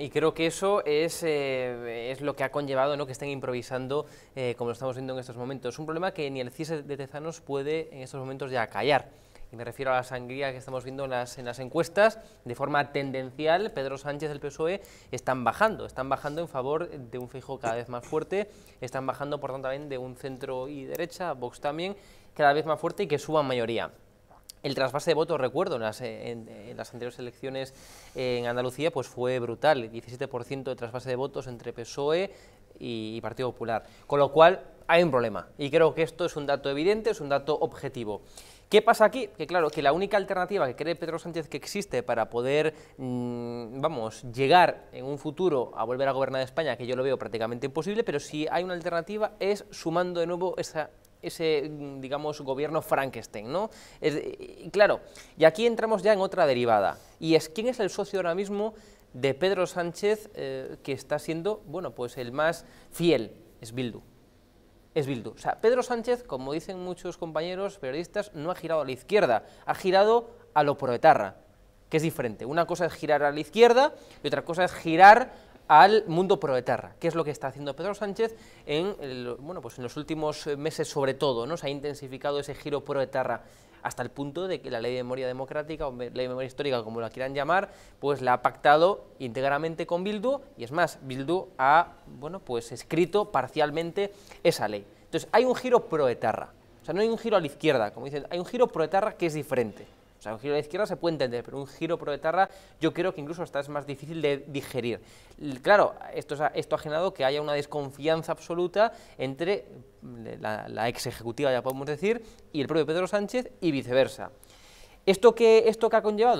Y creo que eso eh, es, lo que ha conllevado ¿no? que estén improvisando, eh, como lo estamos viendo en estos momentos. Es Un problema que ni el CIS de Tezanos puede en estos momentos ya callar. Y me refiero a la sangría que estamos viendo en las, encuestas. De forma tendencial, Pedro Sánchez del PSOE están bajando. Están bajando en favor de un fijo cada vez más fuerte. Están bajando, por tanto, también de un centro y derecha, Vox también, cada vez más fuerte y que suban mayoría el trasvase de votos, recuerdo, en las, eh, las, anteriores elecciones en Andalucía, pues fue brutal, el 17% de trasvase de votos entre PSOE y, Partido Popular. Con lo cual, hay un problema. Y creo que esto es un dato evidente, es un dato objetivo. ¿Qué pasa aquí? Que claro, que la única alternativa que cree Pedro Sánchez que existe para poder, mm, vamos, llegar en un futuro a volver a gobernar España, que yo lo veo prácticamente imposible, pero si hay una alternativa es sumando de nuevo esa ese, mm, digamos, gobierno Frankenstein, ¿no? y claro, y aquí entramos ya en otra derivada, y es quién es el socio ahora mismo de Pedro Sánchez eh, que está siendo, bueno, pues el más fiel, es Bildu. Es Bildu. O sea, Pedro Sánchez, como dicen muchos compañeros periodistas, no ha girado a la izquierda, ha girado a lo proetarra, que es diferente. Una cosa es girar a la izquierda y otra cosa es girar al mundo proetarra, que es lo que está haciendo Pedro Sánchez en, bueno, pues en los últimos eh, meses sobre todo, ¿no? se ha intensificado ese giro proetarra hasta el punto de que la ley de memoria democrática o ley de memoria histórica, como la quieran llamar, pues la ha pactado íntegramente con Bildu y es más, Bildu ha bueno, pues escrito parcialmente esa ley. Entonces hay un giro proetarra, o sea, no hay un giro a la izquierda, como dicen, hay un giro proetarra que es diferente. O sea, un giro de izquierda se puede entender, pero un giro proletarra yo creo que incluso hasta es más difícil de digerir. Claro, esto, esto ha generado que haya una desconfianza absoluta entre mm, la, la ex ejecutiva, ya podemos decir, y el propio Pedro Sánchez y viceversa. ¿Esto qué esto que ha conllevado?